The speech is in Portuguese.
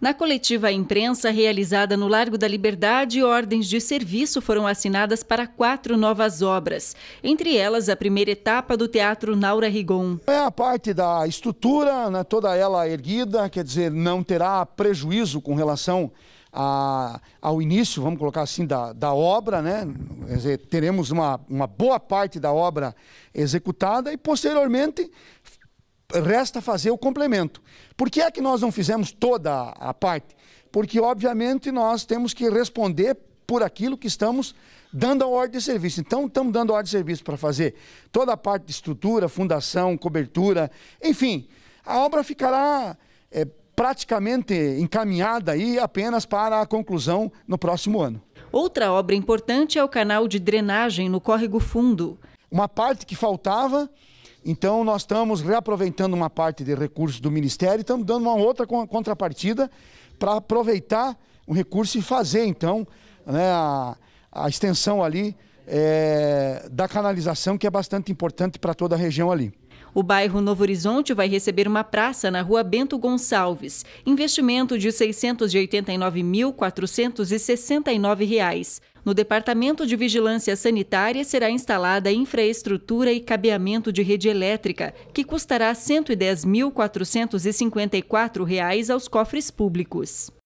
Na coletiva imprensa realizada no Largo da Liberdade, ordens de serviço foram assinadas para quatro novas obras, entre elas a primeira etapa do Teatro Naura Rigon. É a parte da estrutura, né, toda ela erguida, quer dizer, não terá prejuízo com relação a, ao início, vamos colocar assim, da, da obra, né? Quer Dizer, teremos uma, uma boa parte da obra executada e posteriormente resta fazer o complemento. Por que é que nós não fizemos toda a parte? Porque, obviamente, nós temos que responder por aquilo que estamos dando a ordem de serviço. Então, estamos dando a ordem de serviço para fazer toda a parte de estrutura, fundação, cobertura, enfim. A obra ficará é, praticamente encaminhada aí apenas para a conclusão no próximo ano. Outra obra importante é o canal de drenagem no Córrego Fundo. Uma parte que faltava então, nós estamos reaproveitando uma parte de recursos do Ministério e estamos dando uma outra contrapartida para aproveitar o recurso e fazer, então, né, a, a, extensão ali é, da canalização, que é bastante importante para toda a região ali. O bairro Novo Horizonte vai receber uma praça na rua Bento Gonçalves, investimento de R$ 689.469. No Departamento de Vigilância Sanitária será instalada infraestrutura e cabeamento de rede elétrica, que custará R$ 110.454 aos cofres públicos.